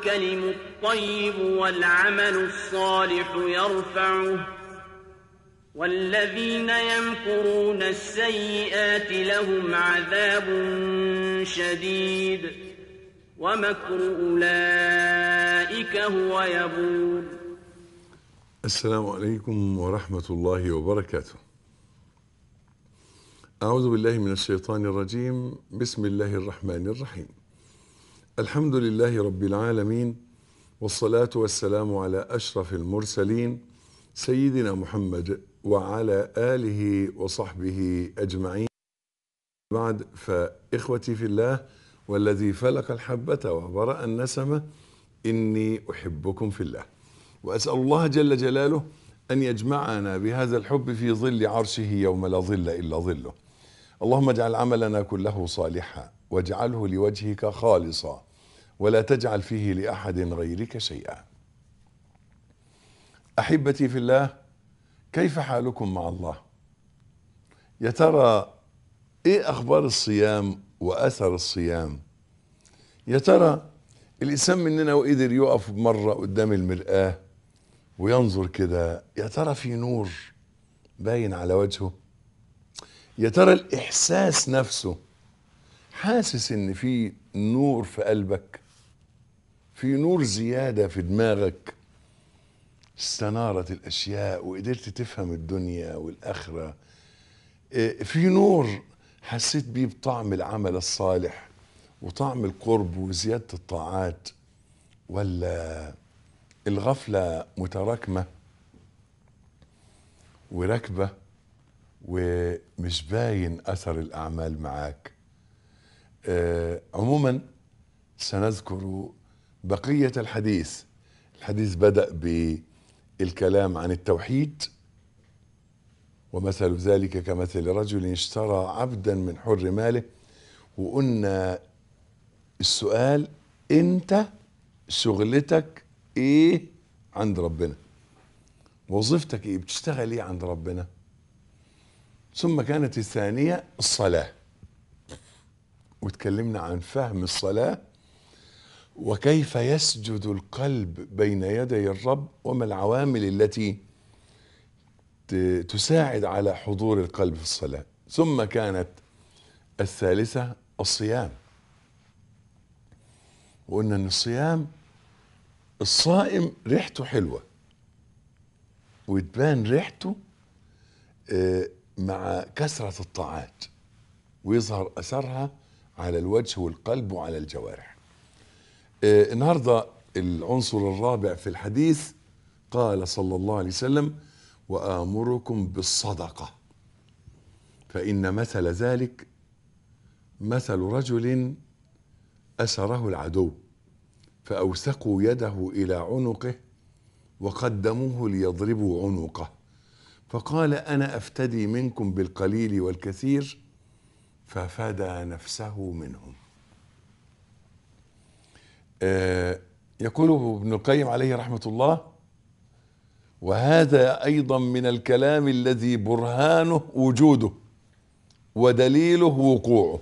الكلم الطيب والعمل الصالح يرفعه والذين يمكرون السيئات لهم عذاب شديد ومكر أولئك هو يبور السلام عليكم ورحمة الله وبركاته أعوذ بالله من الشيطان الرجيم بسم الله الرحمن الرحيم الحمد لله رب العالمين والصلاة والسلام على أشرف المرسلين سيدنا محمد وعلى آله وصحبه أجمعين بعد فإخوتي في الله والذي فلق الحبة وبرأ النسمة إني أحبكم في الله وأسأل الله جل جلاله أن يجمعنا بهذا الحب في ظل عرشه يوم لا ظل إلا ظله اللهم اجعل عملنا كله صالحا واجعله لوجهك خالصا ولا تجعل فيه لأحد غيرك شيئا أحبتي في الله كيف حالكم مع الله يا ترى ايه أخبار الصيام وأثر الصيام يا ترى الإنسان مننا وقدر يقف مرة قدام المرآة وينظر كده يا ترى في نور باين على وجهه يا ترى الإحساس نفسه حاسس إن في نور في قلبك في نور زيادة في دماغك استنارت الأشياء وقدرت تفهم الدنيا والآخرة آه، في نور حسيت بيه بطعم العمل الصالح وطعم القرب وزيادة الطاعات ولا الغفلة متراكمة وراكبة ومش باين اثر الاعمال معاك آه، عموما سنذكر بقيه الحديث الحديث بدا بالكلام عن التوحيد ومثل ذلك كمثل رجل اشترى عبدا من حر ماله وقلنا السؤال انت شغلتك ايه عند ربنا وظيفتك ايه بتشتغل ايه عند ربنا ثم كانت الثانية الصلاة وتكلمنا عن فهم الصلاة وكيف يسجد القلب بين يدي الرب وما العوامل التي تساعد على حضور القلب في الصلاة ثم كانت الثالثة الصيام وقلنا ان الصيام الصائم ريحته حلوة وتبان ريحته آه، مع كثرة الطاعات ويظهر أثرها على الوجه والقلب وعلى الجوارح آه النهاردة العنصر الرابع في الحديث قال صلى الله عليه وسلم وآمركم بالصدقة فإن مثل ذلك مثل رجل أسره العدو فأوثقوا يده إلى عنقه وقدموه ليضربوا عنقه فقال انا افتدي منكم بالقليل والكثير ففدى نفسه منهم آه، يقول ابن القيم عليه رحمه الله وهذا ايضا من الكلام الذي برهانه وجوده ودليله وقوعه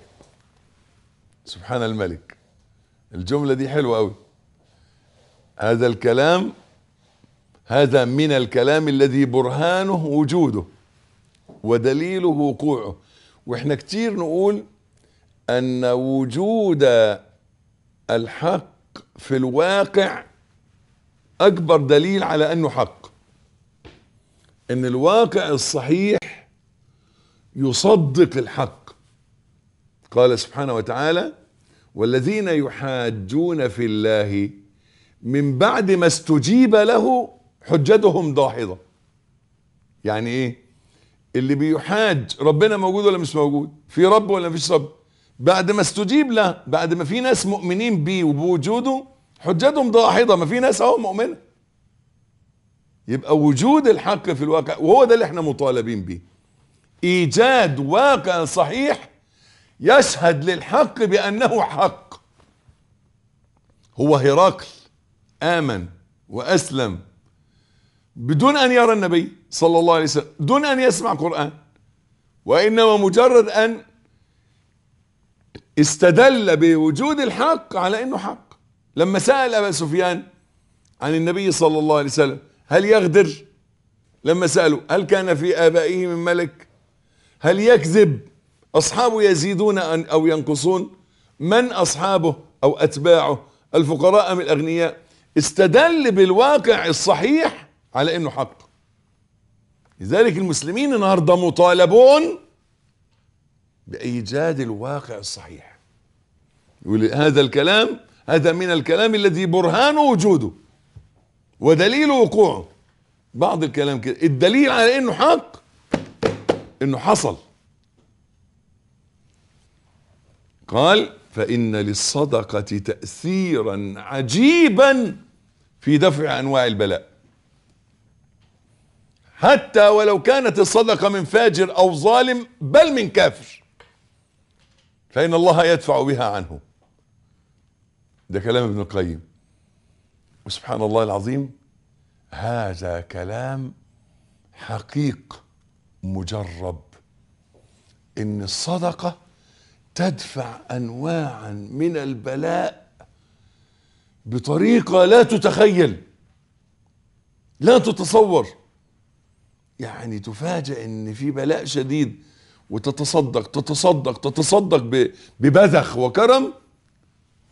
سبحان الملك الجمله دي حلوه قوي هذا الكلام هذا من الكلام الذي برهانه وجوده ودليله وقوعه واحنا كتير نقول ان وجود الحق في الواقع اكبر دليل على انه حق ان الواقع الصحيح يصدق الحق قال سبحانه وتعالى والذين يحاجون في الله من بعد ما استجيب له حجتهم داحضه يعني ايه اللي بيحاج ربنا موجود ولا مش موجود في رب ولا مفيش رب بعد ما استجيب له بعد ما في ناس مؤمنين بيه وبوجوده حجتهم داحضه ما في ناس اهو مؤمنه يبقى وجود الحق في الواقع وهو ده اللي احنا مطالبين بيه ايجاد واقع صحيح يشهد للحق بانه حق هو هرقل امن واسلم بدون أن يرى النبي صلى الله عليه وسلم دون أن يسمع قرآن وإنما مجرد أن استدل بوجود الحق على أنه حق لما سأل أبا سفيان عن النبي صلى الله عليه وسلم هل يغدر لما سألوا هل كان في آبائه من ملك هل يكذب أصحابه يزيدون أو ينقصون من أصحابه أو أتباعه الفقراء أم الأغنياء استدل بالواقع الصحيح على انه حق لذلك المسلمين النهارده مطالبون بايجاد الواقع الصحيح ولهذا الكلام هذا من الكلام الذي برهان وجوده ودليل وقوعه بعض الكلام كده الدليل على انه حق انه حصل قال فان للصدقه تاثيرا عجيبا في دفع انواع البلاء حتى ولو كانت الصدقة من فاجر أو ظالم بل من كافر فإن الله يدفع بها عنه ده كلام ابن القيم وسبحان الله العظيم هذا كلام حقيق مجرب ان الصدقة تدفع انواعا من البلاء بطريقة لا تتخيل لا تتصور يعني تفاجئ ان في بلاء شديد وتتصدق تتصدق تتصدق ببذخ وكرم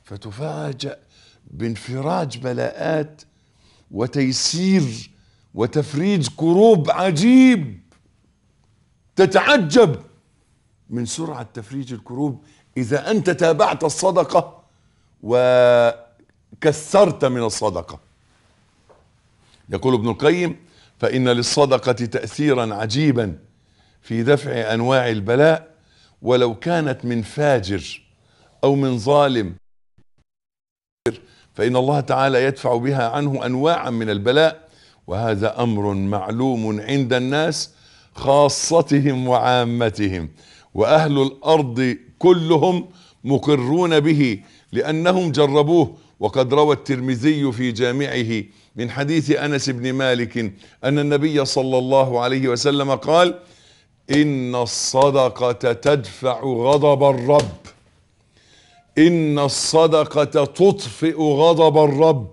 فتفاجئ بانفراج بلاءات وتيسير وتفريج كروب عجيب تتعجب من سرعة تفريج الكروب إذا أنت تابعت الصدقة وكثرت من الصدقة يقول ابن القيم فإن للصدقة تأثيرا عجيبا في دفع أنواع البلاء ولو كانت من فاجر أو من ظالم فإن الله تعالى يدفع بها عنه أنواعا من البلاء وهذا أمر معلوم عند الناس خاصتهم وعامتهم وأهل الأرض كلهم مقرون به لأنهم جربوه وقد روى الترمذي في جامعه من حديث أنس بن مالك أن النبي صلى الله عليه وسلم قال إن الصدقة تدفع غضب الرب إن الصدقة تطفئ غضب الرب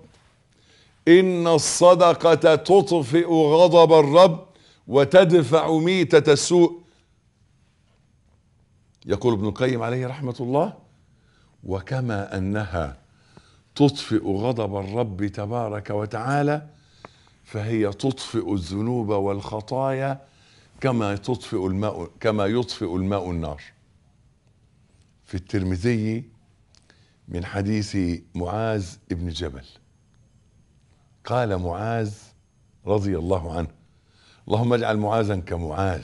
إن الصدقة تطفئ غضب الرب وتدفع ميتة السوء يقول ابن القيم عليه رحمة الله وكما أنها تطفئ غضب الرب تبارك وتعالى فهي تطفئ الذنوب والخطايا كما تطفئ الماء كما يطفئ الماء النار في الترمذي من حديث معاذ ابن جبل قال معاذ رضي الله عنه اللهم اجعل معاذا كمعاذ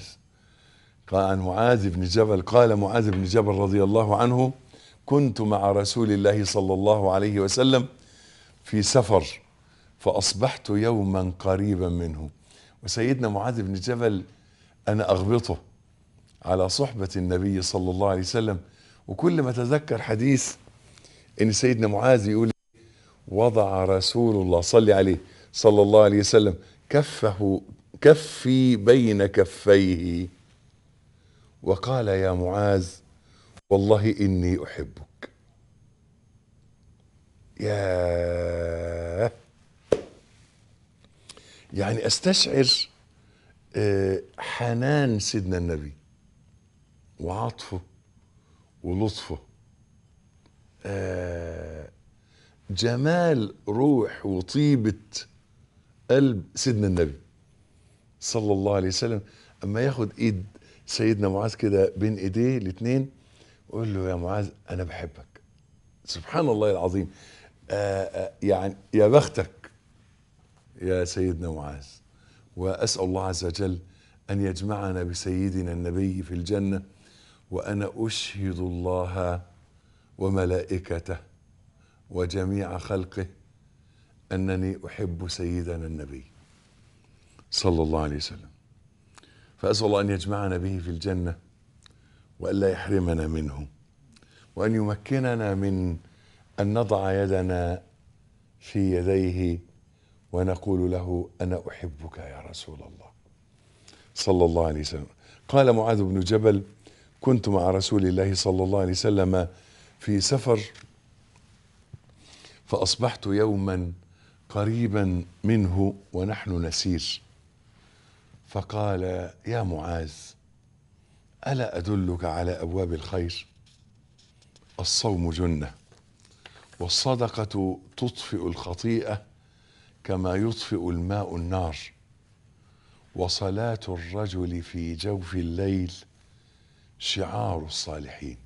قال عن معاذ بن جبل قال معاذ بن جبل رضي الله عنه كنت مع رسول الله صلى الله عليه وسلم في سفر فأصبحت يوما قريبا منه وسيدنا معاذ بن جبل أنا أغبطه على صحبة النبي صلى الله عليه وسلم وكل ما أتذكر حديث إن سيدنا معاذ يقول وضع رسول الله صلي عليه صلى الله عليه وسلم كفه كفي بين كفيه وقال يا معاذ والله إني أحبك يا يعني أستشعر آه، حنان سيدنا النبي وعطفه ولطفه آه، جمال روح وطيبة قلب سيدنا النبي صلى الله عليه وسلم أما ياخد إيد سيدنا معاذ كده بين إيديه الاتنين قول له يا معاذ انا بحبك سبحان الله العظيم آآ آه، آآ آه، يعني يا بختك يا سيدنا معاذ واسال الله عز وجل ان يجمعنا بسيدنا النبي في الجنه وانا اشهد الله وملائكته وجميع خلقه انني احب سيدنا النبي صلى الله عليه وسلم فاسال الله ان يجمعنا به في الجنه والا يحرمنا منه وان يمكننا من ان نضع يدنا في يديه ونقول له انا احبك يا رسول الله صلى الله عليه وسلم قال معاذ بن جبل كنت مع رسول الله صلى الله عليه وسلم في سفر فاصبحت يوما قريبا منه ونحن نسير فقال يا معاذ الا ادلك على ابواب الخير الصوم جنه والصدقه تطفئ الخطيئه كما يطفئ الماء النار وصلاه الرجل في جوف الليل شعار الصالحين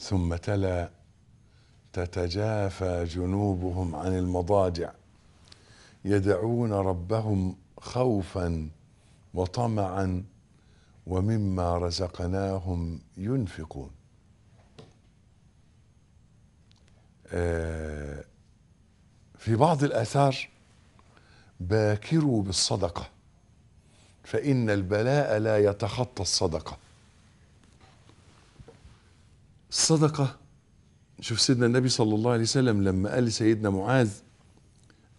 ثم تلا تتجافى جنوبهم عن المضاجع يدعون ربهم خوفا وطمعا ومما رزقناهم ينفقون آه، في بعض الآثار باكروا بالصدقة فإن البلاء لا يتخطى الصدقة الصدقة شوف سيدنا النبي صلى الله عليه وسلم لما قال لسيدنا معاذ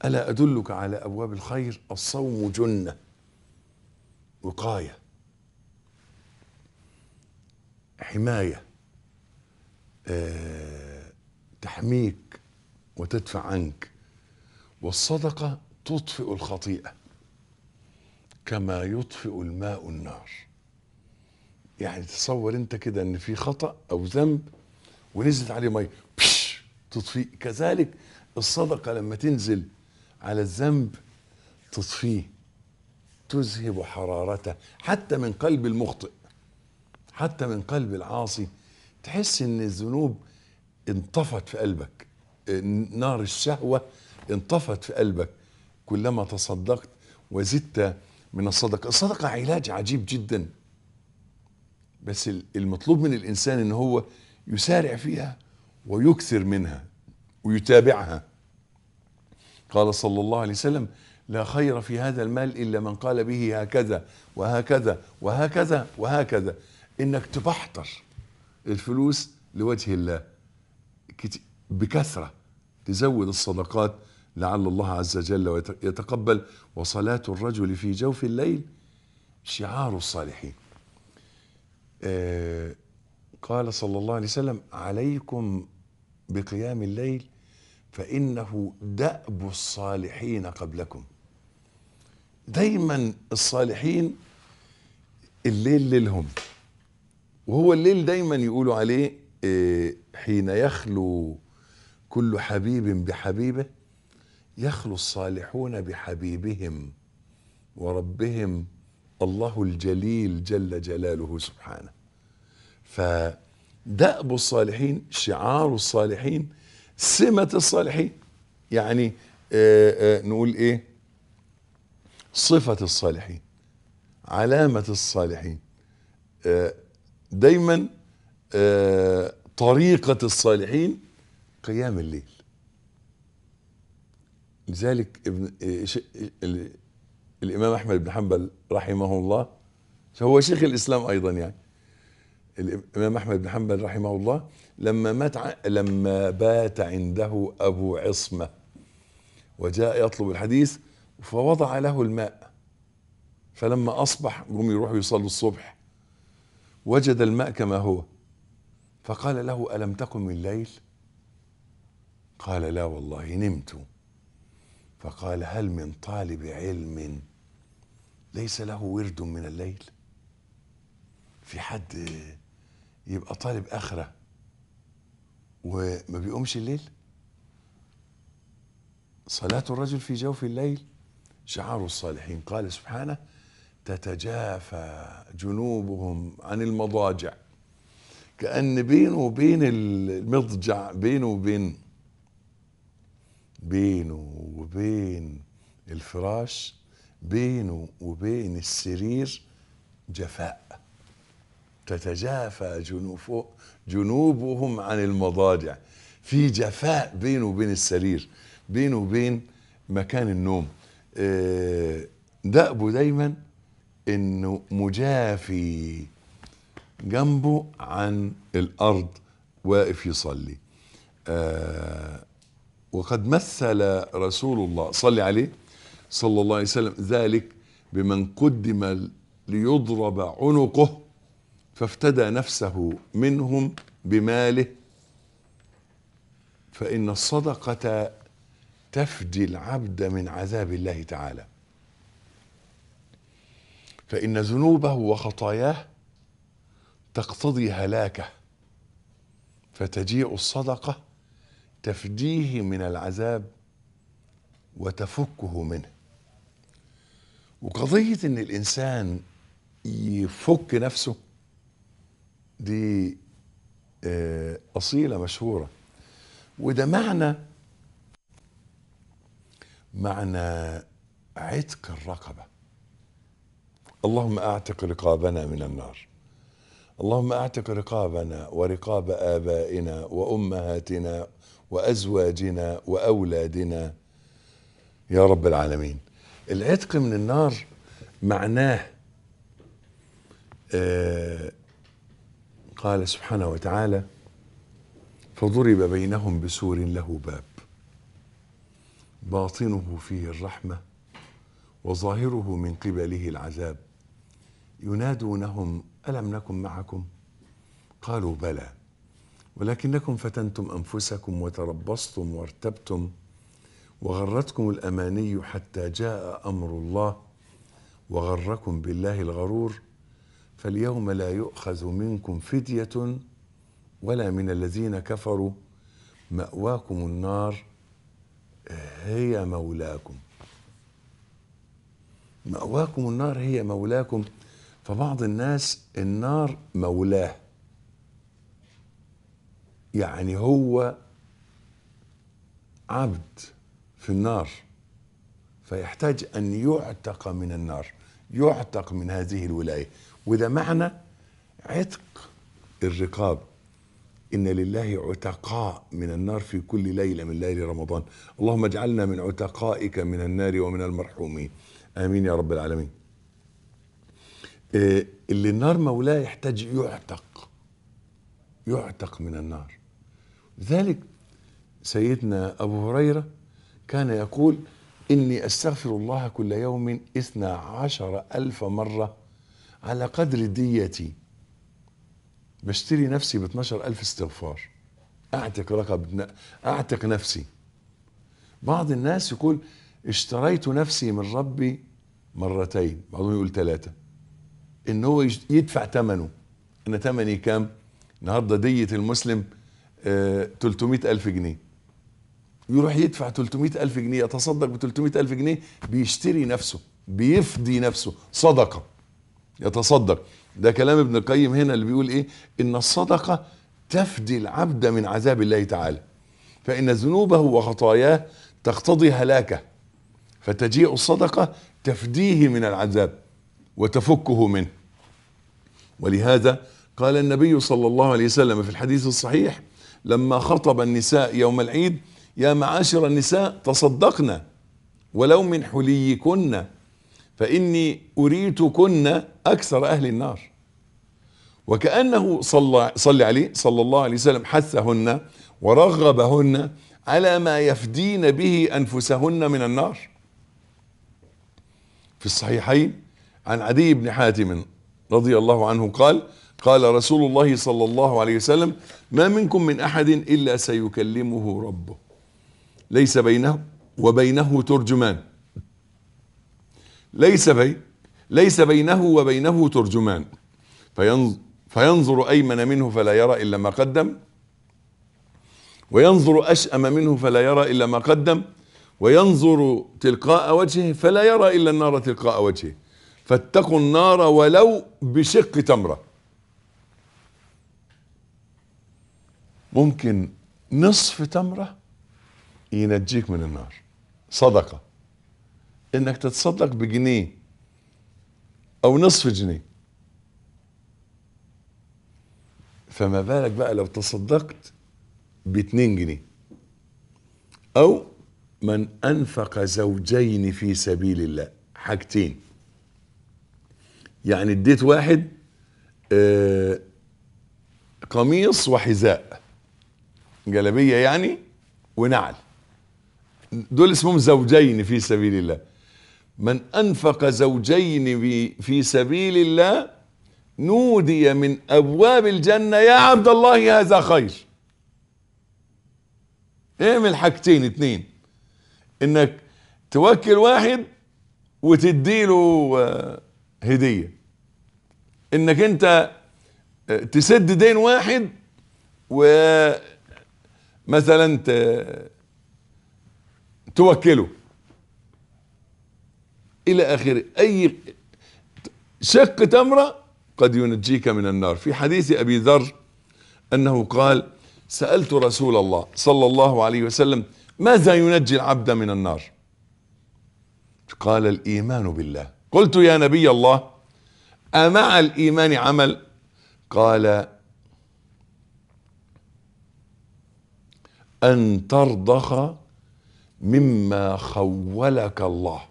ألا أدلك على أبواب الخير الصوم جنة وقايه حمايه أه تحميك وتدفع عنك والصدقه تطفئ الخطيئه كما يطفئ الماء النار يعني تصور انت كده ان في خطا او ذنب ونزلت عليه ميه تطفيه كذلك الصدقه لما تنزل على الذنب تطفيه تذهب حرارته حتى من قلب المخطئ حتى من قلب العاصي تحس ان الذنوب انطفت في قلبك نار الشهوه انطفت في قلبك كلما تصدقت وزدت من الصدقه الصدقه علاج عجيب جدا بس المطلوب من الانسان ان هو يسارع فيها ويكثر منها ويتابعها قال صلى الله عليه وسلم لا خير في هذا المال إلا من قال به هكذا وهكذا وهكذا وهكذا إنك تبحتر الفلوس لوجه الله بكثرة تزود الصدقات لعل الله عز وجل يتقبل وصلاة الرجل في جوف الليل شعار الصالحين آه قال صلى الله عليه وسلم عليكم بقيام الليل فإنه دأب الصالحين قبلكم دايما الصالحين الليل ليلهم وهو الليل دايما يقولوا عليه آه، حين يخلو كل حبيب بحبيبه يخلو الصالحون بحبيبهم وربهم الله الجليل جل جلاله سبحانه فدأب الصالحين شعار الصالحين سمة الصالحين يعني آه، آه، نقول ايه صفة الصالحين علامة الصالحين آه، دايما آه، طريقة الصالحين قيام الليل لذلك ابن آه، الإمام أحمد بن حنبل رحمه الله هو شيخ الإسلام أيضا يعني الإمام أحمد بن حنبل رحمه الله لما مات لما بات عنده أبو عصمة وجاء يطلب الحديث فوضع له الماء فلما أصبح قوم يروحوا يصلوا الصبح وجد الماء كما هو فقال له ألم تقم الليل قال لا والله نمت فقال هل من طالب علم ليس له ورد من الليل في حد يبقى طالب آخرة وما بيقومش الليل صلاة الرجل في جوف الليل شعار الصالحين قال سبحانه تتجافى جنوبهم عن المضاجع كأن بينه وبين المضجع بينه وبين بينه وبين الفراش بينه وبين السرير جفاء تتجافى جنوب جنوبهم عن المضاجع في جفاء بينه وبين السرير بينه وبين مكان النوم آه، دأبه دايما انه مجافي جنبه عن الارض واقف يصلي آه وقد مثل رسول الله صلي عليه صلى الله عليه وسلم ذلك بمن قدم ليضرب عنقه فافتدى نفسه منهم بماله فإن الصدقة تفدي العبد من عذاب الله تعالى فإن ذنوبه وخطاياه تقتضي هلاكه فتجيء الصدقة تفديه من العذاب وتفكه منه وقضية ان الانسان يفك نفسه دي آه، أصيلة مشهورة وده معنى معنى عتق الرقبه اللهم اعتق رقابنا من النار اللهم اعتق رقابنا ورقاب ابائنا وامهاتنا وازواجنا واولادنا يا رب العالمين العتق من النار معناه آه قال سبحانه وتعالى فضرب بينهم بسور له باب باطنه فيه الرحمه وظاهره من قبله العذاب ينادونهم الم نكن معكم قالوا بلى ولكنكم فتنتم انفسكم وتربصتم وارتبتم وغرتكم الاماني حتى جاء امر الله وغركم بالله الغرور فاليوم لا يؤخذ منكم فديه ولا من الذين كفروا ماواكم النار هي مولاكم مأواكم النار هي مولاكم فبعض الناس النار مولاه يعني هو عبد في النار فيحتاج أن يعتق من النار يعتق من هذه الولاية وده معنى عتق الرقاب إن لله عتقاء من النار في كل ليلة من ليالي رمضان اللهم اجعلنا من عتقائك من النار ومن المرحومين آمين يا رب العالمين آه، اللي النار مولاه يحتاج يعتق يعتق من النار ذلك سيدنا أبو هريرة كان يقول إني أستغفر الله كل يوم إثنى عشر ألف مرة على قدر ديتي بشتري نفسي ب 12000 استغفار اعتق رقب اعتق نفسي بعض الناس يقول اشتريت نفسي من ربي مرتين بعضهم يقول ثلاثه ان هو يدفع ثمنه انا ثمني كام النهارده ديه المسلم آه 300000 جنيه يروح يدفع 300000 جنيه يتصدق ب 300000 جنيه بيشتري نفسه بيفدي نفسه صدقه يتصدق ده كلام ابن القيم هنا اللي بيقول ايه ان الصدقه تفدي العبد من عذاب الله تعالى فان ذنوبه وخطاياه تقتضي هلاكه فتجيء الصدقه تفديه من العذاب وتفكه منه ولهذا قال النبي صلى الله عليه وسلم في الحديث الصحيح لما خطب النساء يوم العيد يا معاشر النساء تصدقنا ولو من حليكن فإني أريتكن أكثر أهل النار وكأنه صلى, صلى عليه صلى الله عليه وسلم حثهن ورغبهن على ما يفدين به أنفسهن من النار في الصحيحين عن عدي بن حاتم رضي الله عنه قال قال رسول الله صلى الله عليه وسلم ما منكم من أحد إلا سيكلمه ربه ليس بينه وبينه ترجمان ليس بي ليس بينه وبينه ترجمان فينظر أيمن منه فلا يرى إلا ما قدم وينظر أشأم منه فلا يرى إلا ما قدم وينظر تلقاء وجهه فلا يرى إلا النار تلقاء وجهه فاتقوا النار ولو بشق تمرة ممكن نصف تمرة ينجيك من النار صدقة انك تتصدق بجنيه او نصف جنيه فما بالك بقى لو تصدقت باتنين جنيه او من انفق زوجين في سبيل الله حاجتين يعني اديت واحد آه قميص وحذاء جلبيه يعني ونعل دول اسمهم زوجين في سبيل الله من أنفق زوجين في سبيل الله نودي من أبواب الجنة يا عبد الله هذا خير اعمل إيه حاجتين اثنين انك توكل واحد وتديله آه، هدية انك انت آه، تسد دين واحد ومثلا آه، توكله الى اخره اي شق تمره قد ينجيك من النار في حديث ابي ذر انه قال سالت رسول الله صلى الله عليه وسلم ماذا ينجي العبد من النار قال الايمان بالله قلت يا نبي الله امع الايمان عمل قال ان ترضخ مما خولك الله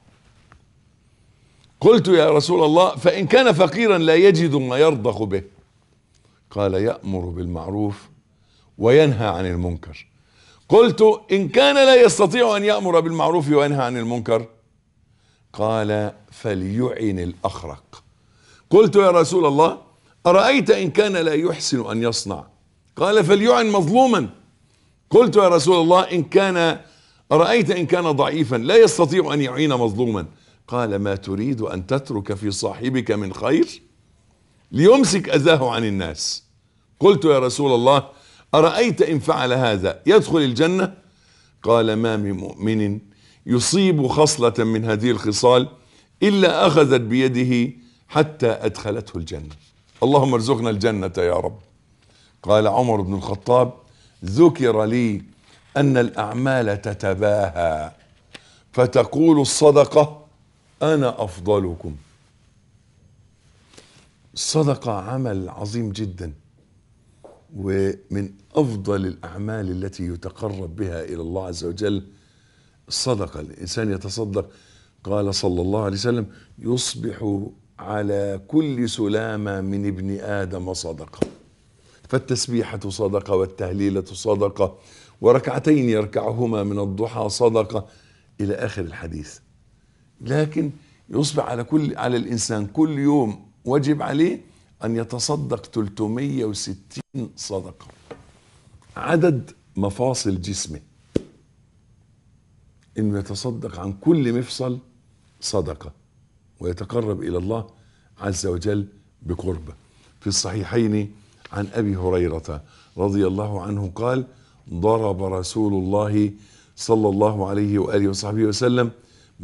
قلت يا رسول الله فإن كان فقيرا لا يجد ما يرضخ به قال يأمر بالمعروف وينهى عن المنكر قلت إن كان لا يستطيع أن يأمر بالمعروف وينهى عن المنكر قال فليعن الأخرق قلت يا رسول الله أرأيت إن كان لا يحسن أن يصنع قال فليعن مظلوما قلت يا رسول الله إن كان أرأيت إن كان ضعيفا لا يستطيع أن يعين مظلوما قال ما تريد أن تترك في صاحبك من خير ليمسك أذاه عن الناس قلت يا رسول الله أرأيت إن فعل هذا يدخل الجنة قال ما من مؤمن يصيب خصلة من هذه الخصال إلا أخذت بيده حتى أدخلته الجنة اللهم ارزقنا الجنة يا رب قال عمر بن الخطاب ذكر لي أن الأعمال تتباهى فتقول الصدقة انا افضلكم الصدقه عمل عظيم جدا ومن افضل الاعمال التي يتقرب بها الى الله عز وجل الصدقه الانسان يتصدق قال صلى الله عليه وسلم يصبح على كل سلامه من ابن ادم صدقه فالتسبيحه صدقه والتهليله صدقه وركعتين يركعهما من الضحى صدقه الى اخر الحديث لكن يصبح على كل على الانسان كل يوم واجب عليه ان يتصدق 360 صدقه عدد مفاصل جسمه انه يتصدق عن كل مفصل صدقه ويتقرب الى الله عز وجل بقربه في الصحيحين عن ابي هريره رضي الله عنه قال ضرب رسول الله صلى الله عليه واله وصحبه وسلم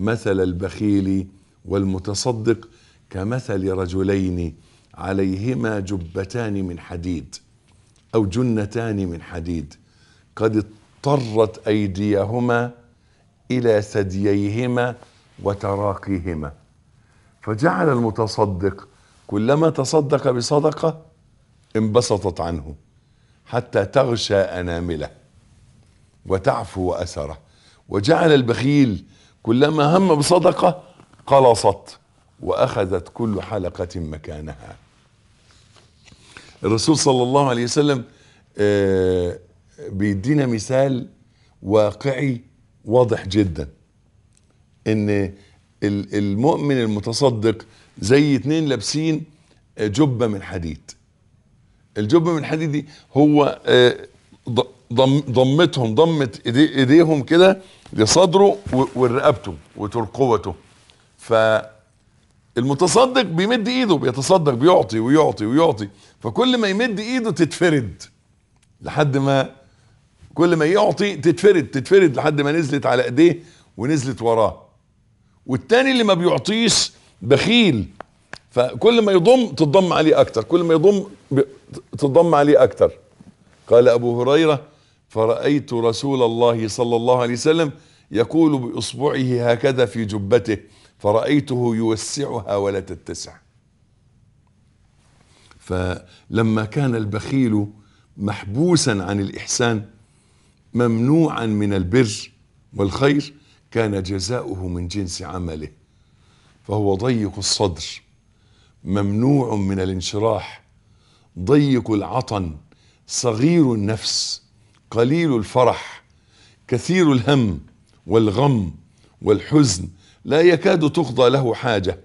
مثل البخيل والمتصدق كمثل رجلين عليهما جبتان من حديد او جنتان من حديد قد اضطرت ايديهما الى ثدييهما وتراقيهما فجعل المتصدق كلما تصدق بصدقه انبسطت عنه حتى تغشى انامله وتعفو اثره وجعل البخيل كلما هم بصدقة قلصت وأخذت كل حلقة مكانها الرسول صلى الله عليه وسلم آه، بيدينا مثال واقعي واضح جدا ان المؤمن المتصدق زي اتنين لابسين آه، جبة من حديد الجبة من الحديد دي هو آه، ضمتهم ضمت ايديهم كده لصدره ورقبته وترقوته فالمتصدق بيمد ايده بيتصدق بيعطي ويعطي ويعطي فكل ما يمد ايده تتفرد لحد ما كل ما يعطي تتفرد تتفرد لحد ما نزلت على ايديه ونزلت وراه والتاني اللي ما بيعطيش بخيل فكل ما يضم تضم عليه اكتر كل ما يضم تضم عليه اكتر قال ابو هريره فرأيت رسول الله صلى الله عليه وسلم يقول بإصبعه هكذا في جبته فرأيته يوسعها ولا تتسع فلما كان البخيل محبوسا عن الإحسان ممنوعا من البر والخير كان جزاؤه من جنس عمله فهو ضيق الصدر ممنوع من الانشراح ضيق العطن صغير النفس قليل الفرح كثير الهم والغم والحزن لا يكاد تقضى له حاجة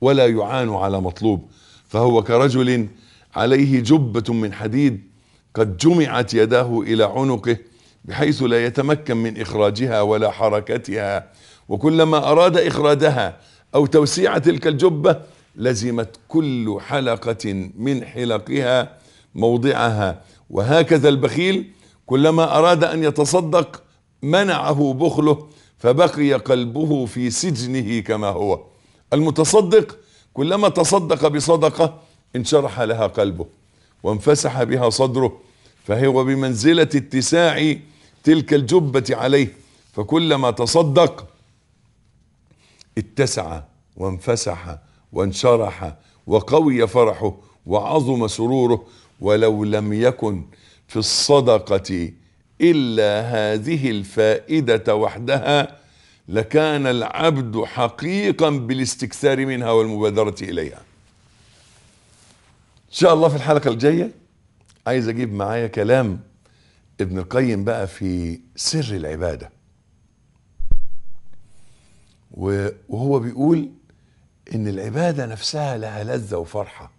ولا يعان على مطلوب فهو كرجل عليه جبة من حديد قد جمعت يداه إلى عنقه بحيث لا يتمكن من إخراجها ولا حركتها وكلما أراد إخراجها أو توسيع تلك الجبة لزمت كل حلقة من حلقها موضعها وهكذا البخيل كلما أراد أن يتصدق منعه بخله فبقي قلبه في سجنه كما هو المتصدق كلما تصدق بصدقة انشرح لها قلبه وانفسح بها صدره فهو بمنزلة اتساع تلك الجبة عليه فكلما تصدق اتسع وانفسح وانشرح وقوي فرحه وعظم سروره ولو لم يكن في الصدقة إلا هذه الفائدة وحدها لكان العبد حقيقا بالاستكثار منها والمبادرة إليها إن شاء الله في الحلقة الجاية عايز أجيب معايا كلام ابن القيم بقى في سر العبادة وهو بيقول إن العبادة نفسها لها لذة وفرحة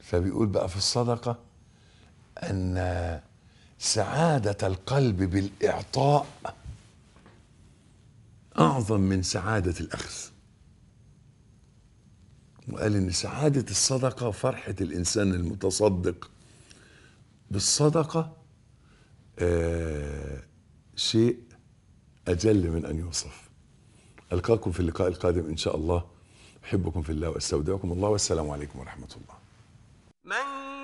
فبيقول بقى في الصدقة ان سعاده القلب بالاعطاء اعظم من سعاده الاخذ وقال ان سعاده الصدقه فرحه الانسان المتصدق بالصدقه آه شيء اجل من ان يوصف القاكم في اللقاء القادم ان شاء الله احبكم في الله واستودعكم الله والسلام عليكم ورحمه الله من